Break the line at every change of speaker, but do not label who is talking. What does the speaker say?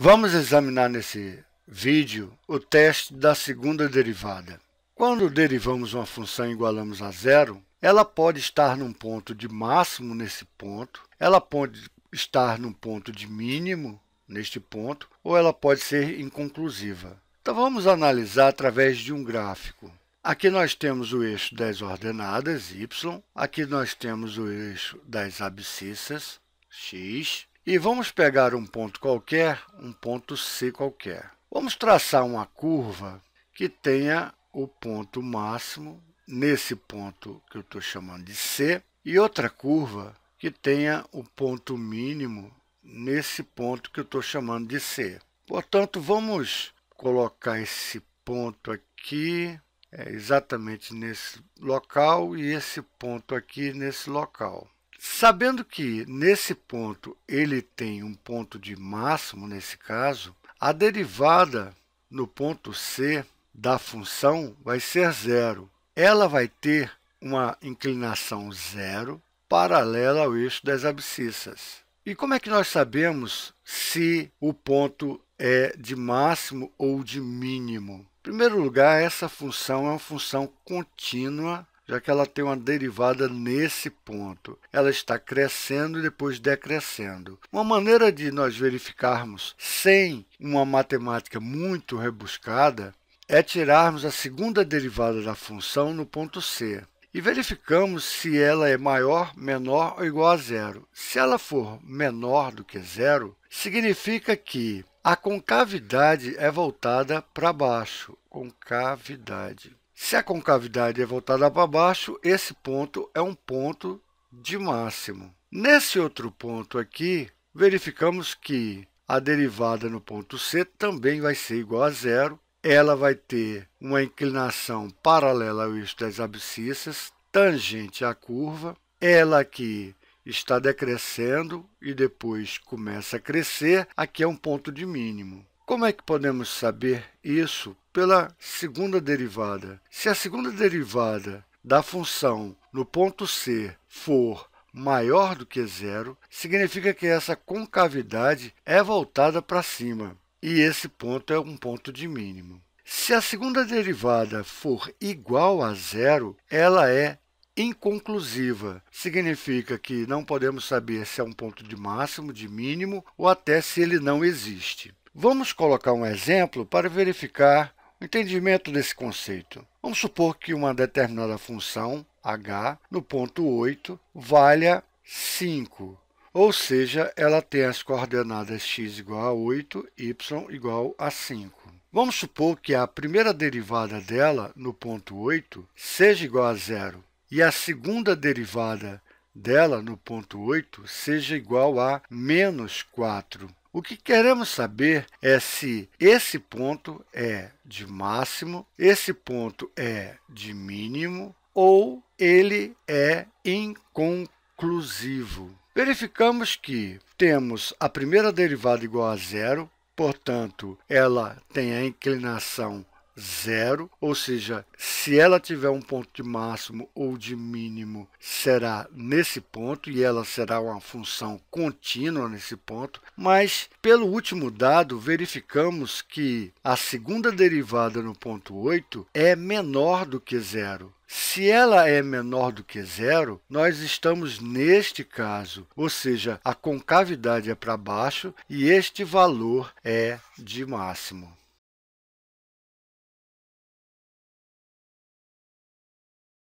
Vamos examinar nesse vídeo o teste da segunda derivada. Quando derivamos uma função e igualamos a zero, ela pode estar num ponto de máximo nesse ponto, ela pode estar num ponto de mínimo neste ponto, ou ela pode ser inconclusiva. Então vamos analisar através de um gráfico. Aqui nós temos o eixo das ordenadas, y. Aqui nós temos o eixo das abscissas, x. E vamos pegar um ponto qualquer, um ponto C qualquer. Vamos traçar uma curva que tenha o ponto máximo nesse ponto que eu estou chamando de C e outra curva que tenha o ponto mínimo nesse ponto que eu estou chamando de C. Portanto, vamos colocar esse ponto aqui é, exatamente nesse local e esse ponto aqui nesse local. Sabendo que nesse ponto ele tem um ponto de máximo, nesse caso, a derivada no ponto C da função vai ser zero. Ela vai ter uma inclinação zero paralela ao eixo das abscissas. E como é que nós sabemos se o ponto é de máximo ou de mínimo? Em primeiro lugar, essa função é uma função contínua já que ela tem uma derivada nesse ponto. Ela está crescendo e depois decrescendo. Uma maneira de nós verificarmos sem uma matemática muito rebuscada é tirarmos a segunda derivada da função no ponto C e verificamos se ela é maior, menor ou igual a zero. Se ela for menor do que zero, significa que a concavidade é voltada para baixo. Concavidade. Se a concavidade é voltada para baixo, esse ponto é um ponto de máximo. Nesse outro ponto aqui, verificamos que a derivada no ponto C também vai ser igual a zero. Ela vai ter uma inclinação paralela ao eixo das abscissas, tangente à curva. Ela aqui está decrescendo e depois começa a crescer. Aqui é um ponto de mínimo. Como é que podemos saber isso pela segunda derivada? Se a segunda derivada da função no ponto C for maior do que zero, significa que essa concavidade é voltada para cima, e esse ponto é um ponto de mínimo. Se a segunda derivada for igual a zero, ela é inconclusiva. Significa que não podemos saber se é um ponto de máximo, de mínimo, ou até se ele não existe. Vamos colocar um exemplo para verificar o entendimento desse conceito. Vamos supor que uma determinada função, h, no ponto 8, valha 5, ou seja, ela tem as coordenadas x igual a 8, y igual a 5. Vamos supor que a primeira derivada dela, no ponto 8, seja igual a zero, e a segunda derivada dela, no ponto 8, seja igual a menos 4. O que queremos saber é se esse ponto é de máximo, esse ponto é de mínimo ou ele é inconclusivo. Verificamos que temos a primeira derivada igual a zero, portanto, ela tem a inclinação zero, ou seja, se ela tiver um ponto de máximo ou de mínimo, será nesse ponto e ela será uma função contínua nesse ponto, mas pelo último dado verificamos que a segunda derivada no ponto 8 é menor do que zero. Se ela é menor do que zero, nós estamos neste caso, ou seja, a concavidade é para baixo e este valor é de máximo.